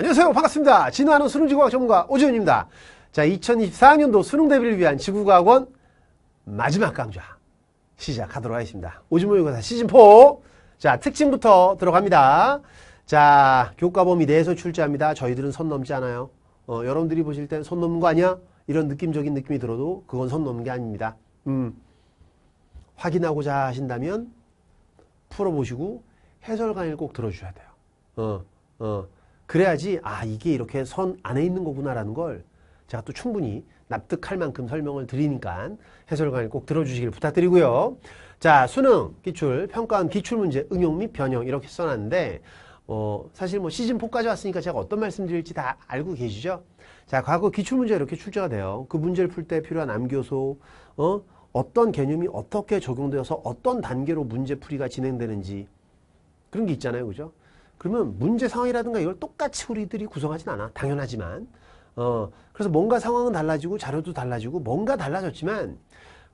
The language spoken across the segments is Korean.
안녕하세요. 반갑습니다. 진화하는 수능지구학 과 전문가 오지훈입니다. 자, 2024년도 수능 대비를 위한 지구과학원 마지막 강좌 시작하도록 하겠습니다. 오지훈 모의고사 시즌4. 자, 특징부터 들어갑니다. 자, 교과 범위 내에서 출제합니다. 저희들은 선 넘지 않아요. 어, 여러분들이 보실 땐손 넘는 거 아니야? 이런 느낌적인 느낌이 들어도 그건 선 넘는 게 아닙니다. 음, 확인하고자 하신다면 풀어보시고 해설강의를 꼭 들어주셔야 돼요. 어, 어. 그래야지 아 이게 이렇게 선 안에 있는 거구나라는 걸 제가 또 충분히 납득할 만큼 설명을 드리니까 해설관이 꼭 들어주시길 부탁드리고요. 자 수능 기출 평가원 기출 문제 응용 및 변형 이렇게 써놨는데 어, 사실 뭐 시즌 4까지 왔으니까 제가 어떤 말씀 드릴지 다 알고 계시죠? 자 과거 기출 문제 이렇게 출제가 돼요. 그 문제를 풀 때 필요한 암기요소 어? 어떤 개념이 어떻게 적용되어서 어떤 단계로 문제풀이가 진행되는지 그런 게 있잖아요. 그죠? 그러면 문제 상황이라든가 이걸 똑같이 우리들이 구성하진 않아. 당연하지만. 어, 그래서 뭔가 상황은 달라지고 자료도 달라지고 뭔가 달라졌지만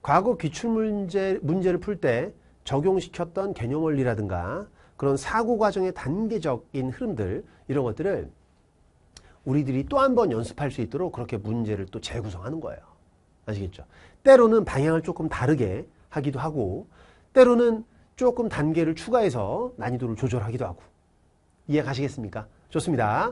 과거 기출문제, 문제를 풀 때 적용시켰던 개념 원리라든가 그런 사고 과정의 단계적인 흐름들 이런 것들을 우리들이 또 한 번 연습할 수 있도록 그렇게 문제를 또 재구성하는 거예요. 아시겠죠? 때로는 방향을 조금 다르게 하기도 하고 때로는 조금 단계를 추가해서 난이도를 조절하기도 하고 이해 가시겠습니까? 좋습니다.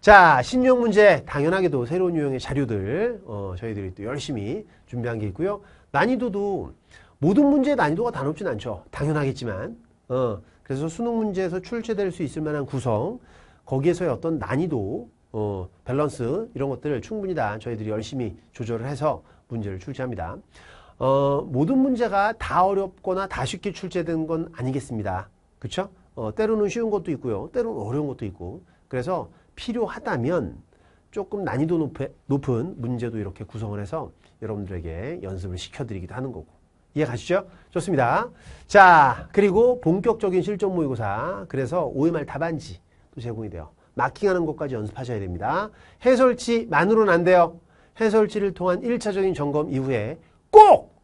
자, 신용 문제 당연하게도 새로운 유형의 자료들 어, 저희들이 또 열심히 준비한 게 있고요. 난이도도 모든 문제의 난이도가 다 높진 않죠. 당연하겠지만 어, 그래서 수능 문제에서 출제될 수 있을 만한 구성 거기에서의 어떤 난이도 어, 밸런스 이런 것들을 충분히 다 저희들이 열심히 조절을 해서 문제를 출제합니다. 어, 모든 문제가 다 어렵거나 다 쉽게 출제된 건 아니겠습니다. 그렇죠? 어, 때로는 쉬운 것도 있고요. 때로는 어려운 것도 있고. 그래서 필요하다면 조금 난이도 높애, 높은 문제도 이렇게 구성을 해서 여러분들에게 연습을 시켜드리기도 하는 거고. 이해 가시죠? 좋습니다. 자, 그리고 본격적인 실전 모의고사. 그래서 OMR 답안지 도 제공이 돼요. 마킹하는 것까지 연습하셔야 됩니다. 해설지만으로는 안 돼요. 해설지를 통한 1차적인 점검 이후에 꼭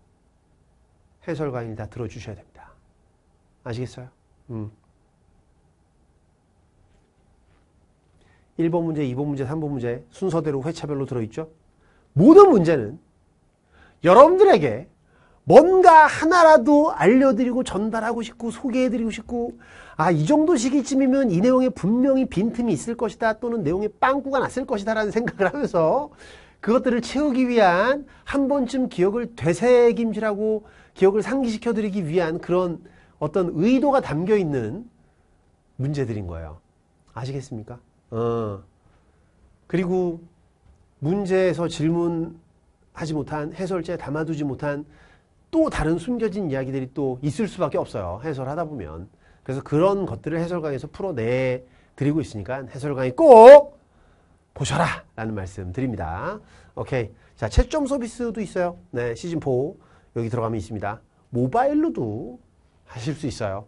해설관이 다 들어주셔야 됩니다. 아시겠어요? 음. 1번 문제, 2번 문제, 3번 문제 순서대로 회차별로 들어있죠. 모든 문제는 여러분들에게 뭔가 하나라도 알려드리고 전달하고 싶고 소개해드리고 싶고 아 이 정도 시기쯤이면 이 내용에 분명히 빈틈이 있을 것이다 또는 내용에 빵꾸가 났을 것이다 라는 생각을 하면서 그것들을 채우기 위한 한 번쯤 기억을 되새김질하고 기억을 상기시켜드리기 위한 그런 어떤 의도가 담겨있는 문제들인 거예요. 아시겠습니까? 어, 그리고 문제에서 질문하지 못한 해설제에 담아두지 못한 또 다른 숨겨진 이야기들이 또 있을 수밖에 없어요. 해설하다 보면. 그래서 그런 것들을 해설강에서 풀어내 드리고 있으니까 해설강의 꼭 보셔라 라는 말씀 드립니다. 오케이. 자, 채점 서비스도 있어요. 네, 시즌4 여기 들어가면 있습니다. 모바일로도 하실 수 있어요.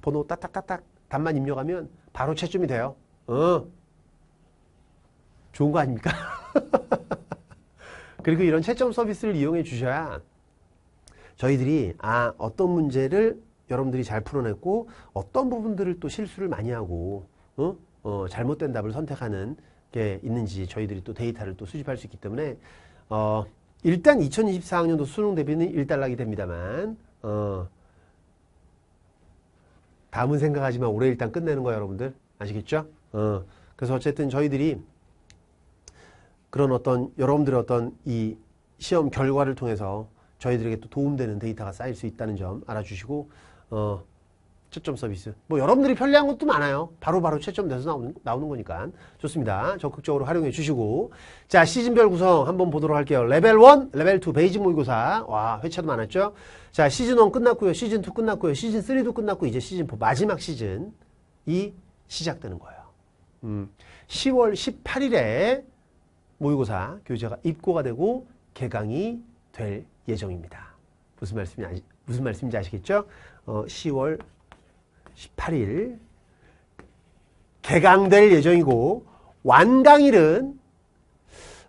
번호 딱딱딱딱 답만 입력하면 바로 채점이 돼요. 어, 좋은 거 아닙니까? 그리고 이런 채점 서비스를 이용해 주셔야 저희들이 아 어떤 문제를 여러분들이 잘 풀어냈고 어떤 부분들을 또 실수를 많이 하고 어? 어, 잘못된 답을 선택하는 게 있는지 저희들이 또 데이터를 또 수집할 수 있기 때문에 어, 일단 2024학년도 수능 대비는 일단락이 됩니다만 어, 다음은 생각하지만 올해 일단 끝내는 거 여러분들 아시겠죠? 어, 그래서 어쨌든 저희들이 그런 어떤 여러분들의 어떤 이 시험 결과를 통해서 저희들에게 또 도움되는 데이터가 쌓일 수 있다는 점 알아주시고 어, 채점 서비스 뭐 여러분들이 편리한 것도 많아요 바로바로 채점돼서 나오는, 나오는 거니까 좋습니다 적극적으로 활용해 주시고 자 시즌별 구성 한번 보도록 할게요 레벨 1 레벨 2 베이직 모의고사 와 회차도 많았죠 자 시즌 1 끝났고요 시즌 2 끝났고요 시즌 3도 끝났고 이제 시즌 4 마지막 시즌이 시작되는 거예요 음, 10월 18일에 모의고사 교재가 입고가 되고 개강이 될 예정입니다. 무슨 말씀인지, 무슨 말씀인지 아시겠죠? 어, 10월 18일 개강될 예정이고 완강일은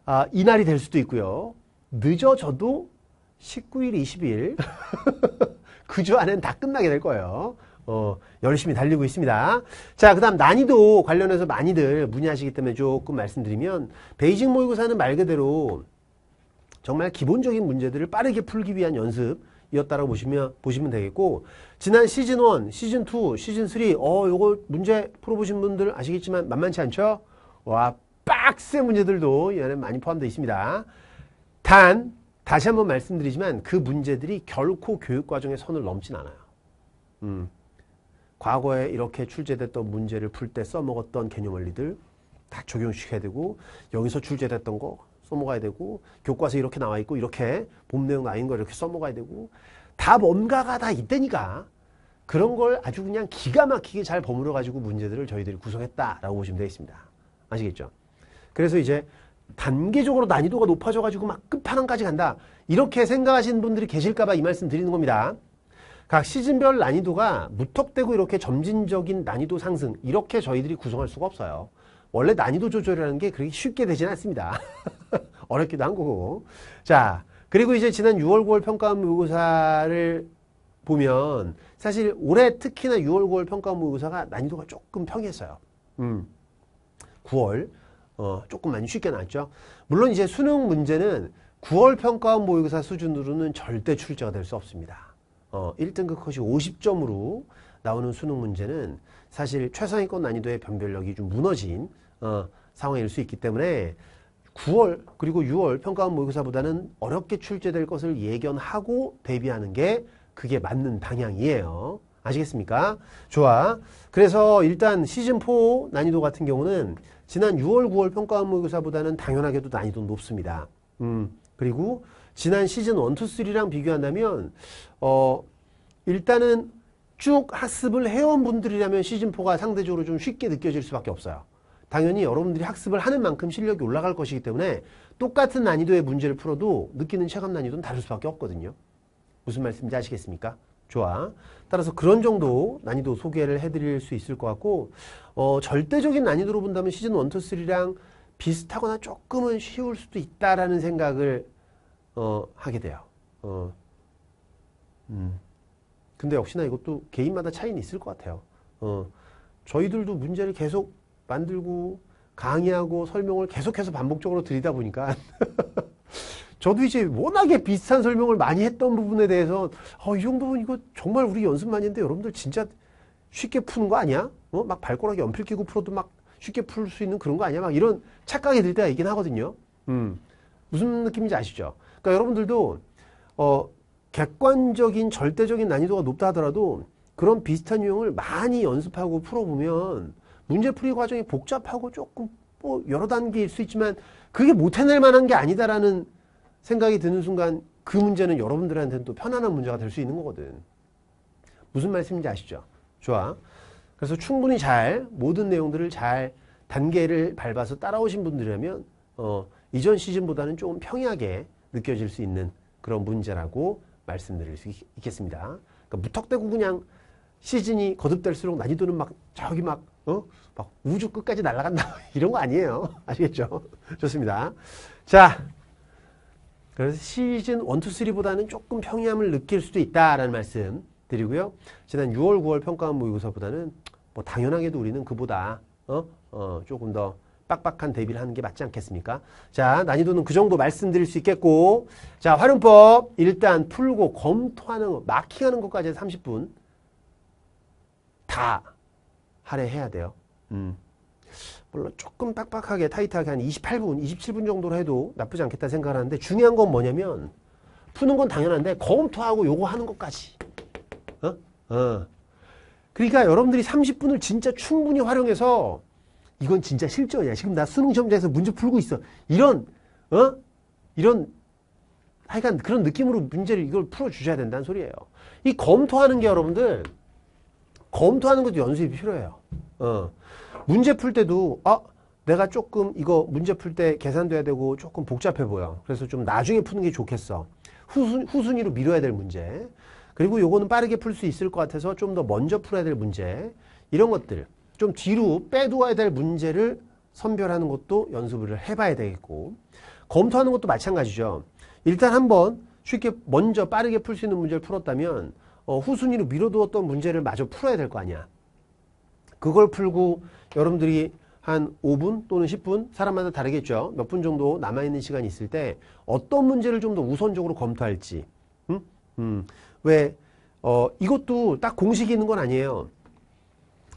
아, 이날이 될 수도 있고요. 늦어져도 19일, 20일 그 주안에는다 끝나게 될 거예요. 어, 열심히 달리고 있습니다. 자, 그 다음 난이도 관련해서 많이들 문의하시기 때문에 조금 말씀드리면 베이징 모의고사는 말 그대로 정말 기본적인 문제들을 빠르게 풀기 위한 연습이었다라고 보시면, 보시면 되겠고 지난 시즌 1, 시즌 2, 시즌 3 어, 요거 문제 풀어보신 분들 아시겠지만 만만치 않죠? 와, 빡세 문제들도 이 안에 많이 포함되어 있습니다. 단, 다시 한번 말씀드리지만 그 문제들이 결코 교육과정의 선을 넘진 않아요. 음, 과거에 이렇게 출제됐던 문제를 풀 때 써먹었던 개념 원리들 다 적용시켜야 되고 여기서 출제됐던 거 써먹어야 되고 교과서 이렇게 나와 있고 이렇게 본 내용 나인 거 이렇게 써먹어야 되고 다 뭔가가 다 있다니까 그런 걸 아주 그냥 기가 막히게 잘 버무려 가지고 문제들을 저희들이 구성했다라고 보시면 되겠습니다. 아시겠죠? 그래서 이제 단계적으로 난이도가 높아져 가지고 막 끝판왕까지 간다. 이렇게 생각하시는 분들이 계실까 봐 이 말씀 드리는 겁니다. 각 그러니까 시즌별 난이도가 무턱대고 이렇게 점진적인 난이도 상승 이렇게 저희들이 구성할 수가 없어요. 원래 난이도 조절이라는 게 그렇게 쉽게 되지는 않습니다. 어렵기도 한 거고. 자, 그리고 이제 지난 6월 9월 평가 원 모의고사를 보면 사실 올해 특히나 6월 9월 평가 원 모의고사가 난이도가 조금 평했어요 음. 9월 어, 조금 많이 쉽게 나왔죠. 물론 이제 수능 문제는 9월 평가원 모의고사 수준으로는 절대 출제가 될 수 없습니다. 어, 1등급 컷이 50점으로 나오는 수능 문제는 사실 최상위권 난이도의 변별력이 좀 무너진 어, 상황일 수 있기 때문에 9월 그리고 6월 평가원 모의고사보다는 어렵게 출제될 것을 예견하고 대비하는 게 그게 맞는 방향이에요. 아시겠습니까? 좋아. 그래서 일단 시즌4 난이도 같은 경우는 지난 6월, 9월 평가원 모의고사보다는 당연하게도 난이도 높습니다. 음, 그리고 지난 시즌 1, 2, 3랑 비교한다면 어 일단은 쭉 학습을 해온 분들이라면 시즌4가 상대적으로 좀 쉽게 느껴질 수밖에 없어요. 당연히 여러분들이 학습을 하는 만큼 실력이 올라갈 것이기 때문에 똑같은 난이도의 문제를 풀어도 느끼는 체감 난이도는 다를 수밖에 없거든요. 무슨 말씀인지 아시겠습니까? 좋아. 따라서 그런 정도 난이도 소개를 해드릴 수 있을 것 같고 어, 절대적인 난이도로 본다면 시즌 1, 2, 3랑 비슷하거나 조금은 쉬울 수도 있다라는 생각을 어, 하게 돼요. 어, 음. 근데 역시나 이것도 개인마다 차이는 있을 것 같아요. 어, 저희들도 문제를 계속 만들고 강의하고 설명을 계속해서 반복적으로 드리다 보니까 저도 이제 워낙에 비슷한 설명을 많이 했던 부분에 대해서 어, 이 정도면 이거 정말 우리 연습 많이 데 여러분들 진짜 쉽게 푸는 거 아니야? 어? 막 발꼬락에 연필 끼고 풀어도 막 쉽게 풀 수 있는 그런 거 아니야? 막 이런 착각이 들 때가 있긴 하거든요. 음. 무슨 느낌인지 아시죠? 그러니까 여러분들도 어, 객관적인 절대적인 난이도가 높다 하더라도 그런 비슷한 유형을 많이 연습하고 풀어보면 문제풀이 과정이 복잡하고 조금 뭐 여러 단계일 수 있지만 그게 못 해낼 만한 게 아니다라는 생각이 드는 순간 그 문제는 여러분들한테는 또 편안한 문제가 될 수 있는 거거든. 무슨 말씀인지 아시죠? 좋아. 그래서 충분히 잘 모든 내용들을 잘 단계를 밟아서 따라오신 분들이라면 어, 이전 시즌보다는 조금 평이하게 느껴질 수 있는 그런 문제라고 말씀드릴 수 있겠습니다. 그러니까 무턱대고 그냥 시즌이 거듭될수록 난이도는 막 저기 막, 어? 막 우주 끝까지 날아간다. 이런 거 아니에요. 아시겠죠? 좋습니다. 자. 그래서 시즌 1, 2, 3보다는 조금 평이함을 느낄 수도 있다라는 말씀 드리고요. 지난 6월, 9월 평가원 모의고사보다는 뭐 당연하게도 우리는 그보다 어? 어, 조금 더 빡빡한 대비를 하는 게 맞지 않겠습니까? 자, 난이도는 그 정도 말씀드릴 수 있겠고 자, 활용법 일단 풀고 검토하는 거, 마킹하는 것까지 30분 다 할애해야 돼요. 음. 물론 조금 빡빡하게 타이트하게 한 28분, 27분 정도로 해도 나쁘지 않겠다 생각하는데 중요한 건 뭐냐면 푸는 건 당연한데 검토하고 요거 하는 것까지. 어? 어. 그러니까 여러분들이 30분을 진짜 충분히 활용해서 이건 진짜 실전이야. 지금 나 수능 시험장에서 문제 풀고 있어. 이런 어? 이런 하여간 그런 느낌으로 문제를 이걸 풀어주셔야 된다는 소리예요. 이 검토하는 게 여러분들 검토하는 것도 연습이 필요해요. 어. 문제 풀 때도 아 내가 조금 이거 문제 풀 때 계산돼야 되고 조금 복잡해 보여. 그래서 좀 나중에 푸는 게 좋겠어. 후순, 후순위로 미뤄야 될 문제. 그리고 요거는 빠르게 풀 수 있을 것 같아서 좀 더 먼저 풀어야 될 문제. 이런 것들. 좀 뒤로 빼두어야 될 문제를 선별하는 것도 연습을 해봐야 되겠고 검토하는 것도 마찬가지죠. 일단 한번 쉽게 먼저 빠르게 풀 수 있는 문제를 풀었다면 어, 후순위로 미뤄두었던 문제를 마저 풀어야 될 거 아니야. 그걸 풀고 여러분들이 한 5분 또는 10분 사람마다 다르겠죠. 몇 분 정도 남아있는 시간이 있을 때 어떤 문제를 좀 더 우선적으로 검토할지 음? 음. 왜 어, 이것도 딱 공식이 있는 건 아니에요.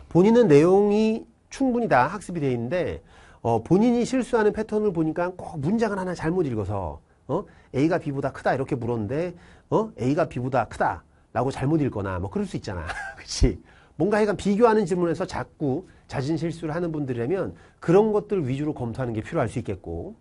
본인은 내용이 충분히 다 학습이 돼 있는데 어, 본인이 실수하는 패턴을 보니까 꼭 문장을 하나 잘못 읽어서 어? A가 B보다 크다 이렇게 물었는데 어? A가 B보다 크다 라고 잘못 읽거나 뭐 그럴 수 있잖아 그치 뭔가 약간 비교하는 질문에서 자꾸 자진 실수를 하는 분들이라면 그런 것들 위주로 검토하는 게 필요할 수 있겠고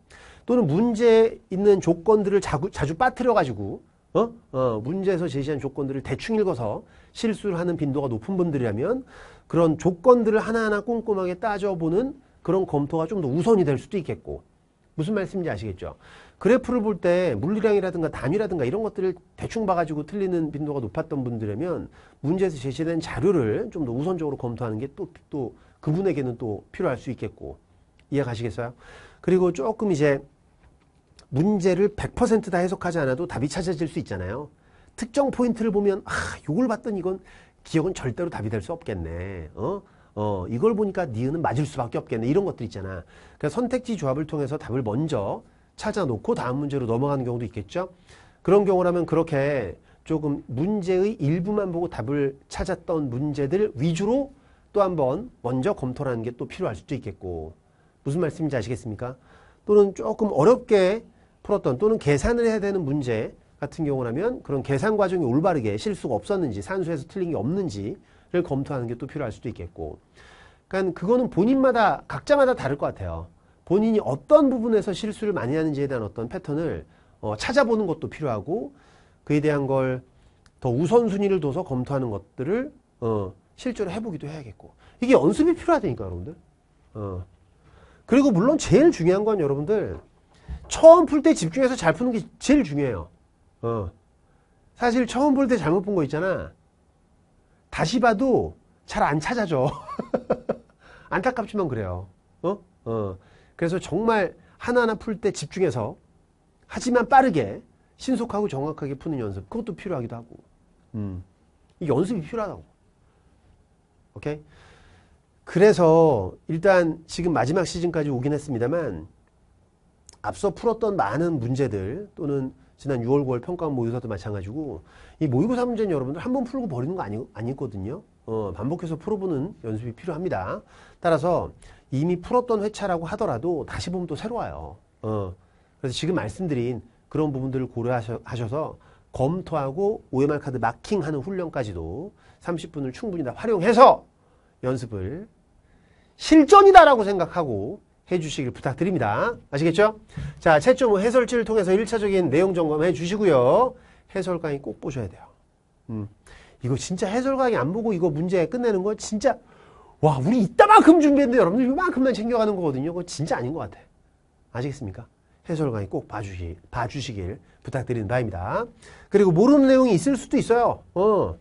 또는 문제 있는 조건들을 자구, 자주 빠뜨려 가지고 어? 어, 문제에서 제시한 조건들을 대충 읽어서 실수를 하는 빈도가 높은 분들이라면 그런 조건들을 하나하나 꼼꼼하게 따져보는 그런 검토가 좀 더 우선이 될 수도 있겠고 무슨 말씀인지 아시겠죠? 그래프를 볼 때 물리량이라든가 단위라든가 이런 것들을 대충 봐가지고 틀리는 빈도가 높았던 분들이라면 문제에서 제시된 자료를 좀 더 우선적으로 검토하는 게 또 또 그분에게는 또 필요할 수 있겠고 이해 가시겠어요? 그리고 조금 이제 문제를 100%다 해석하지 않아도 답이 찾아질 수 있잖아요. 특정 포인트를 보면 아, 요걸 봤더니 이건 기억은 절대로 답이 될 수 없겠네. 어? 어, 이걸 보니까 니은은 맞을 수밖에 없겠네. 이런 것들 있잖아. 그러니까 선택지 조합을 통해서 답을 먼저 찾아놓고 다음 문제로 넘어가는 경우도 있겠죠. 그런 경우라면 그렇게 조금 문제의 일부만 보고 답을 찾았던 문제들 위주로 또 한번 먼저 검토라는게 또 필요할 수도 있겠고 무슨 말씀인지 아시겠습니까? 또는 조금 어렵게 풀었던 또는 계산을 해야 되는 문제 같은 경우라면 그런 계산 과정이 올바르게 실수가 없었는지 산수에서 틀린 게 없는지를 검토하는 게 또 필요할 수도 있겠고 그러니까 그거는 본인마다 각자마다 다를 것 같아요. 본인이 어떤 부분에서 실수를 많이 하는지에 대한 어떤 패턴을 어, 찾아보는 것도 필요하고 그에 대한 걸 더 우선순위를 둬서 검토하는 것들을 어, 실제로 해보기도 해야겠고 이게 연습이 필요하다니까 여러분들 어. 그리고 물론 제일 중요한 건 여러분들 처음 풀 때 집중해서 잘 푸는 게 제일 중요해요. 어. 사실 처음 볼 때 잘못 본 거 있잖아. 다시 봐도 잘 안 찾아져. 안타깝지만 그래요. 어? 어. 그래서 정말 하나하나 풀 때 집중해서 하지만 빠르게 신속하고 정확하게 푸는 연습. 그것도 필요하기도 하고. 음. 이 연습이 필요하다고. 오케이? 그래서 일단 지금 마지막 시즌까지 오긴 했습니다만 앞서 풀었던 많은 문제들 또는 지난 6월, 9월 평가 원 모의고사도 마찬가지고 이 모의고사 문제는 여러분들 한 번 풀고 버리는 거 아니, 아니거든요. 어, 반복해서 풀어보는 연습이 필요합니다. 따라서 이미 풀었던 회차라고 하더라도 다시 보면 또 새로워요. 어, 그래서 지금 말씀드린 그런 부분들을 고려하셔서 검토하고 OMR 카드 마킹하는 훈련까지도 30분을 충분히 다 활용해서 연습을 실전이다라고 생각하고 해주시길 부탁드립니다. 아시겠죠? 자, 채점 해설지를 통해서 1차적인 내용 점검해 주시고요. 해설 강의 꼭 보셔야 돼요. 음. 이거 진짜 해설 강의 안 보고 이거 문제 끝내는 거 진짜 와 우리 이따만큼 준비했는데 여러분들 이만큼만 챙겨가는 거거든요. 그거 진짜 아닌 것 같아. 아시겠습니까? 해설 강의 꼭 봐주시, 봐주시길 부탁드리는 바입니다. 그리고 모르는 내용이 있을 수도 있어요. 어.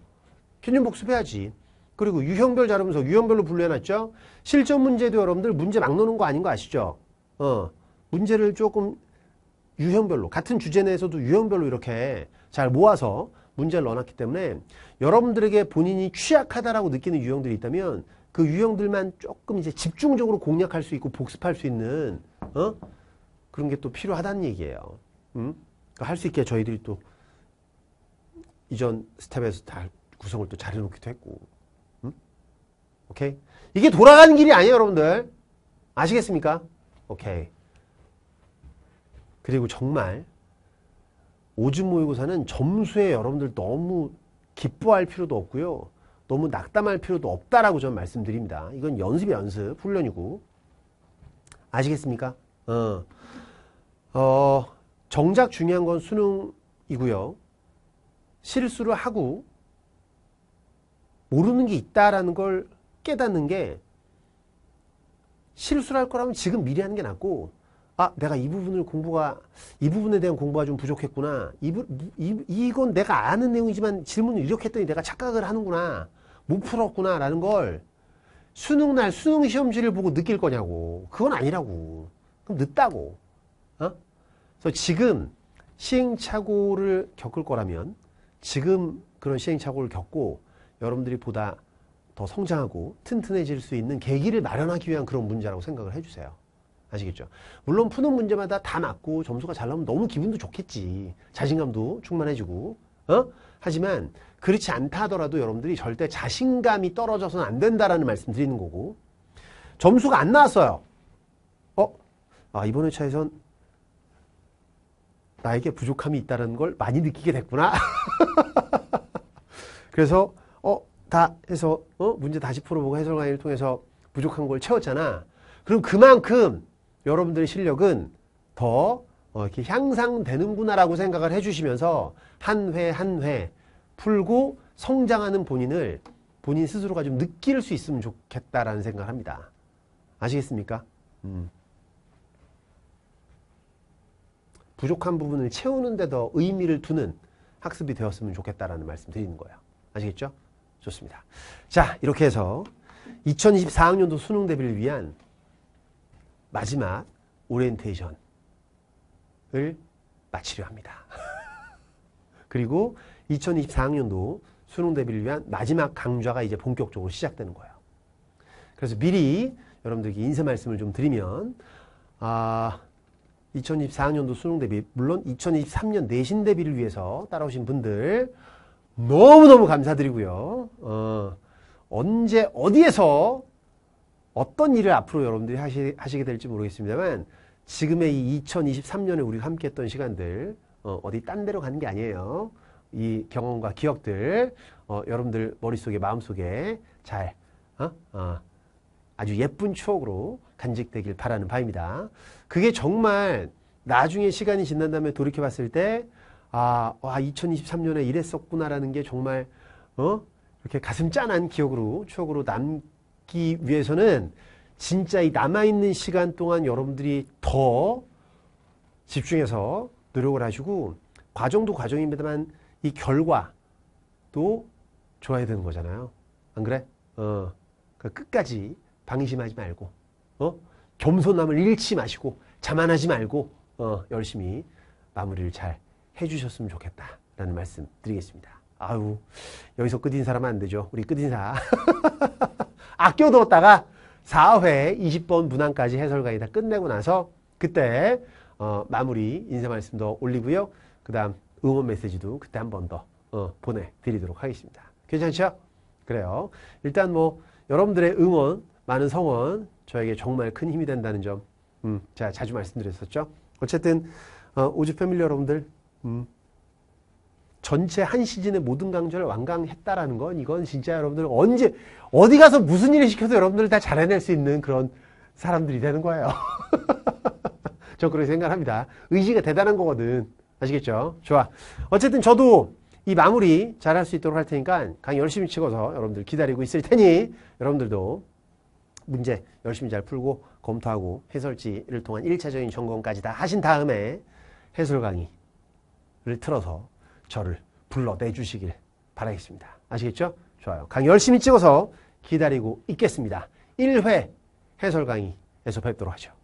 표준 복습해야지. 그리고 유형별 자료분석 유형별로 분류해놨죠. 실전 문제도 여러분들 문제 막 노는 거 아닌 거 아시죠? 어, 문제를 조금 유형별로 같은 주제 내에서도 유형별로 이렇게 잘 모아서 문제를 넣어놨기 때문에 여러분들에게 본인이 취약하다라고 느끼는 유형들이 있다면 그 유형들만 조금 이제 집중적으로 공략할 수 있고 복습할 수 있는 어? 그런 게 또 필요하다는 얘기예요. 음? 그러니까 할수 있게 저희들이 또 이전 스텝에서 다 구성을 또 잘해놓기도 했고 음? 오케이. 이게 돌아가는 길이 아니에요, 여러분들. 아시겠습니까? 오케이. 그리고 정말 오줌 모의고사는 점수에 여러분들 너무 기뻐할 필요도 없고요. 너무 낙담할 필요도 없다라고 저는 말씀드립니다. 이건 연습이 연습, 훈련이고. 아시겠습니까? 어. 어, 정작 중요한 건 수능이고요. 실수를 하고 모르는 게 있다라는 걸 깨닫는 게 실수를 할 거라면 지금 미리 하는 게 낫고 아 내가 이 부분을 공부가 이 부분에 대한 공부가 좀 부족했구나 이, 이, 이건 내가 아는 내용이지만 질문을 이렇게 했더니 내가 착각을 하는구나 못 풀었구나 라는 걸 수능 날 수능 시험지를 보고 느낄 거냐고 그건 아니라고 그럼 늦다고 어? 그래서 지금 시행착오를 겪을 거라면 지금 그런 시행착오를 겪고 여러분들이 보다 더 성장하고 튼튼해질 수 있는 계기를 마련하기 위한 그런 문제라고 생각을 해주세요. 아시겠죠? 물론 푸는 문제마다 다 맞고 점수가 잘 나오면 너무 기분도 좋겠지. 자신감도 충만해지고. 어? 하지만 그렇지 않다 하더라도 여러분들이 절대 자신감이 떨어져서는 안 된다라는 말씀 드리는 거고 점수가 안 나왔어요. 어? 아, 이번 회차에선 나에게 부족함이 있다는 걸 많이 느끼게 됐구나. 그래서 다 해서 어? 문제 다시 풀어보고 해설 강의를 통해서 부족한 걸 채웠잖아. 그럼 그만큼 여러분들의 실력은 더 어, 이렇게 향상되는구나라고 생각을 해주시면서 한 회 한 회 풀고 성장하는 본인을 본인 스스로가 좀 느낄 수 있으면 좋겠다라는 생각을 합니다. 아시겠습니까? 음. 부족한 부분을 채우는 데 더 의미를 두는 학습이 되었으면 좋겠다라는 말씀 드리는 거예요. 아시겠죠? 좋습니다. 자, 이렇게 해서 2024학년도 수능 대비를 위한 마지막 오리엔테이션을 마치려 합니다. 그리고 2024학년도 수능 대비를 위한 마지막 강좌가 이제 본격적으로 시작되는 거예요. 그래서 미리 여러분들께 인쇄 말씀을 좀 드리면 아, 2024학년도 수능 대비 물론 2023년 내신 대비를 위해서 따라오신 분들 너무너무 감사드리고요. 어, 언제, 어디에서 어떤 일을 앞으로 여러분들이 하시, 하시게 될지 모르겠습니다만 지금의 이 2023년에 우리가 함께 했던 시간들 어, 어디 딴 데로 가는 게 아니에요. 이 경험과 기억들 어, 여러분들 머릿속에 마음속에 잘 어? 어, 아주 예쁜 추억으로 간직되길 바라는 바입니다. 그게 정말 나중에 시간이 지난 다음에 돌이켜봤을 때 아, 와, 2023년에 이랬었구나라는 게 정말, 어? 이렇게 가슴 짠한 기억으로, 추억으로 남기 위해서는 진짜 이 남아있는 시간 동안 여러분들이 더 집중해서 노력을 하시고, 과정도 과정입니다만 이 결과도 좋아야 되는 거잖아요. 안 그래? 어, 그러니까 끝까지 방심하지 말고, 어? 겸손함을 잃지 마시고, 자만하지 말고, 어, 열심히 마무리를 잘 해주셨으면 좋겠다라는 말씀 드리겠습니다. 아. 아유, 여기서 끝인사라안 되죠. 우리 끝인사. 아껴뒀다가 4회 20번 문항까지 해설 강의다 끝내고 나서 그때 어, 마무리 인사 말씀도 올리고요. 그 다음 응원 메시지도 그때 한 번더 어, 보내드리도록 하겠습니다. 괜찮죠? 그래요. 일단 뭐 여러분들의 응원, 많은 성원 저에게 정말 큰 힘이 된다는 점 음, 자, 자주 말씀드렸었죠. 어쨌든 어, 우주 패밀리 여러분들 음, 전체 한 시즌의 모든 강좌를 완강했다라는 건 이건 진짜 여러분들 언제 어디 가서 무슨 일을 시켜도 여러분들 다 잘해낼 수 있는 그런 사람들이 되는 거예요. 저 그렇게 생각합니다. 의지가 대단한 거거든. 아시겠죠? 좋아. 어쨌든 저도 이 마무리 잘할 수 있도록 할 테니까 강의 열심히 찍어서 여러분들 기다리고 있을 테니 여러분들도 문제 열심히 잘 풀고 검토하고 해설지를 통한 1차적인 점검까지 다 하신 다음에 해설 강의 를 틀어서 저를 불러내 주시길 바라겠습니다. 아시겠죠? 좋아요. 강의 열심히 찍어서 기다리고 있겠습니다. 1회 해설 강의에서 뵙도록 하죠.